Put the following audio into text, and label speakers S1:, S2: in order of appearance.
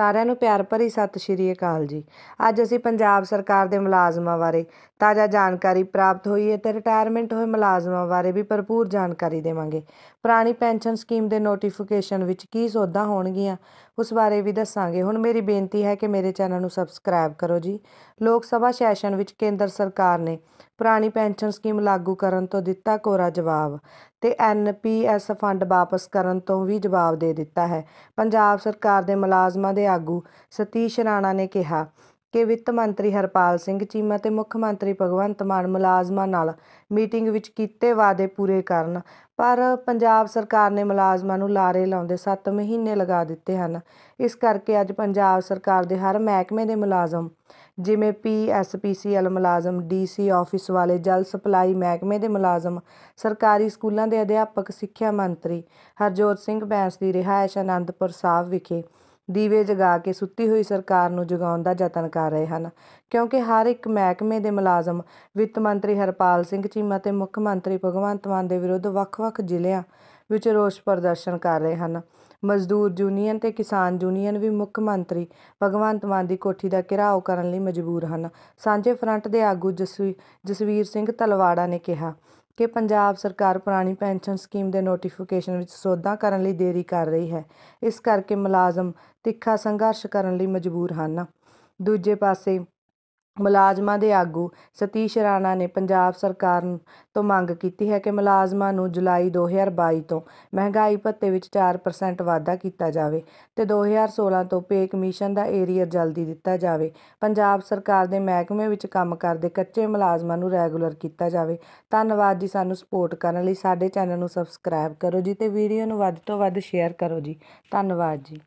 S1: ਸਾਰਿਆਂ ਨੂੰ ਪਿਆਰ ਭਰੀ ਸਤਿ ਸ਼੍ਰੀ ਅਕਾਲ ਜੀ ਅੱਜ ਅਸੀਂ ਪੰਜਾਬ ਸਰਕਾਰ ਦੇ ਮੁਲਾਜ਼ਮਾਂ ਬਾਰੇ ਤਾਜ਼ਾ ਜਾਣਕਾਰੀ ਪ੍ਰਾਪਤ ਹੋਈ ਹੈ ਤੇ ਰਿਟਾਇਰਮੈਂਟ ਹੋਏ ਮੁਲਾਜ਼ਮਾਂ ਬਾਰੇ ਵੀ ਭਰਪੂਰ ਜਾਣਕਾਰੀ ਦੇਵਾਂਗੇ ਪੁਰਾਣੀ ਪੈਨਸ਼ਨ ਸਕੀਮ ਦੇ ਨੋਟੀਫਿਕੇਸ਼ਨ ਵਿੱਚ ਕੀ ਸੋਧਾਂ ਹੋਣਗੀਆਂ ਉਸ ਬਾਰੇ ਵੀ ਦੱਸਾਂਗੇ ਹੁਣ ਮੇਰੀ ਬੇਨਤੀ ਹੈ ਕਿ ਮੇਰੇ ਚੈਨਲ ਨੂੰ ਸਬਸਕ੍ਰਾਈਬ ਕਰੋ ਜੀ ਲੋਕ ਸਭਾ ਸੈਸ਼ਨ ਵਿੱਚ ਕੇਂਦਰ ਸਰਕਾਰ ਨੇ ਪੁਰਾਣੀ ਪੈਨਸ਼ਨ ਸਕੀਮ ਲਾਗੂ ਕਰਨ ਤੋਂ ਦਿੱਤਾ ਕੋਰਾ ਜਵਾਬ ਤੇ ਐਨਪੀਐਸ ਫੰਡ ਵਾਪਸ ਕਰਨ ਤੋਂ ਵੀ ਜਵਾਬ ਦੇ ਦਿੱਤਾ ਹੈ ਪੰਜਾਬ ਸਰਕਾਰ ਦੇ ਮੁਲਾਜ਼ਮਾਂ ਦੇ ਆਗੂ ਸਤੀਸ਼ ਰਾਣਾ ਨੇ ਕਿਹਾ ਕਿ ਵਿੱਤ ਮੰਤਰੀ ਹਰਪਾਲ ਸਿੰਘ ਚੀਮਾ ਤੇ ਮੁੱਖ ਮੰਤਰੀ ਭਗਵੰਤ ਮਾਨ ਮੁਲਾਜ਼ਮਾਂ ਨਾਲ ਮੀਟਿੰਗ ਵਿੱਚ ਕੀਤੇ ਵਾਅਦੇ ਪੂਰੇ ਕਰਨ ਪਰ ਪੰਜਾਬ ਸਰਕਾਰ ਨੇ ਮੁਲਾਜ਼ਮਾਂ ਨੂੰ ਲਾਰੇ ਲਾਉਂਦੇ 7 ਮਹੀਨੇ ਲਗਾ ਦਿੱਤੇ ਹਨ ਇਸ ਕਰਕੇ ਅੱਜ ਪੰਜਾਬ ਸਰਕਾਰ ਦੇ ਹਰ ਮਹਿਕਮੇ ਦੇ ਮੁਲਾਜ਼ਮ ਜਿਵੇਂ ਪੀਐਸਪੀਸੀਐਲ ਮੁਲਾਜ਼ਮ ਡੀਸੀ ਆਫਿਸ ਵਾਲੇ ਜਲ ਸਪਲਾਈ ਮਹਿਕਮੇ ਦੇ ਮੁਲਾਜ਼ਮ ਸਰਕਾਰੀ ਸਕੂਲਾਂ ਦੇ ਅਧਿਆਪਕ ਸਿੱਖਿਆ ਮੰਤਰੀ ਹਰਜੋਤ ਸਿੰਘ ਬੈਂਸ ਦੀ ਰਿਹਾਇਸ਼ ਆਨੰਦਪੁਰ ਸਾਹਿਬ ਵਿਖੇ ਦੀਵੇ ਜਗਾ ਕੇ ਸੁੱਤੀ ਹੋਈ ਸਰਕਾਰ ਨੂੰ ਜਗਾਉਣ ਦਾ ਯਤਨ ਕਰ ਰਹੇ ਹਨ ਕਿਉਂਕਿ ਹਰ ਇੱਕ ਮਹਿਕਮੇ ਦੇ ਮੁਲਾਜ਼ਮ ਵਿੱਤ ਮੰਤਰੀ ਹਰਪਾਲ ਸਿੰਘ ਚੀਮਾ ਤੇ ਮੁੱਖ ਮੰਤਰੀ ਭਗਵੰਤ ਮਾਨ ਦੇ ਵਿਰੁੱਧ ਵੱਖ-ਵੱਖ ਜ਼ਿਲ੍ਹਿਆਂ ਵਿੱਚ ਰੋਸ ਪ੍ਰਦਰਸ਼ਨ ਕਰ ਰਹੇ ਹਨ ਮਜ਼ਦੂਰ ਯੂਨੀਅਨ ਤੇ ਕਿਸਾਨ ਯੂਨੀਅਨ ਵੀ ਮੁੱਖ ਮੰਤਰੀ ਭਗਵੰਤ ਮਾਨ ਦੀ ਕੋਠੀ ਦਾ ਘਿਰਾਓ ਕਰਨ ਲਈ ਮਜਬੂਰ ਹਨ ਸਾਂਝੇ ਫਰੰਟ ਦੇ ਆਗੂ ਜਸਵੀਰ ਸਿੰਘ ਤਲਵਾੜਾ ਨੇ ਕਿਹਾ ਕਿ ਪੰਜਾਬ ਸਰਕਾਰ ਪੁਰਾਣੀ ਪੈਨਸ਼ਨ ਸਕੀਮ ਦੇ ਨੋਟੀਫਿਕੇਸ਼ਨ ਵਿੱਚ ਸੋਧਾਂ ਕਰਨ ਲਈ ਦੇਰੀ ਕਰ ਰਹੀ ਹੈ ਇਸ ਕਰਕੇ ਮੁਲਾਜ਼ਮ ਤਿੱਖਾ ਸੰਘਰਸ਼ ਕਰਨ ਲਈ ਮਜਬੂਰ ਹਨ ਦੂਜੇ ਪਾਸੇ ਮੁਲਾਜ਼ਮਾਂ ਦੇ ਆਗੂ ਸਤੀਸ਼ ਰਾਣਾ ਨੇ ਪੰਜਾਬ ਸਰਕਾਰ ਤੋਂ ਮੰਗ ਕੀਤੀ ਹੈ ਕਿ ਮੁਲਾਜ਼ਮਾਂ ਨੂੰ ਜੁਲਾਈ 2022 ਤੋਂ ਮਹਿੰਗਾਈ ਭੱਤੇ ਵਿੱਚ 4% ਵਾਧਾ ਕੀਤਾ ਜਾਵੇ ਤੇ 2016 ਤੋਂ ਪੇ ਕਮਿਸ਼ਨ ਦਾ ਏਰੀਅਰ ਜਲਦੀ ਦਿੱਤਾ ਜਾਵੇ ਪੰਜਾਬ ਸਰਕਾਰ ਦੇ ਮਹਿਕਮੇ ਵਿੱਚ ਕੰਮ ਕਰਦੇ ਕੱਚੇ ਮੁਲਾਜ਼ਮਾਂ ਨੂੰ ਰੈਗੂਲਰ ਕੀਤਾ ਜਾਵੇ ਧੰਨਵਾਦ ਜੀ ਸਾਨੂੰ ਸਪੋਰਟ ਕਰਨ ਲਈ ਸਾਡੇ ਚੈਨਲ ਨੂੰ ਸਬਸਕ੍ਰਾਈਬ ਕਰੋ ਜੀ ਤੇ ਵੀਡੀਓ ਨੂੰ ਵੱਧ ਤੋਂ ਵੱਧ ਸ਼ੇਅਰ ਕਰੋ ਜੀ ਧੰਨਵਾਦ ਜੀ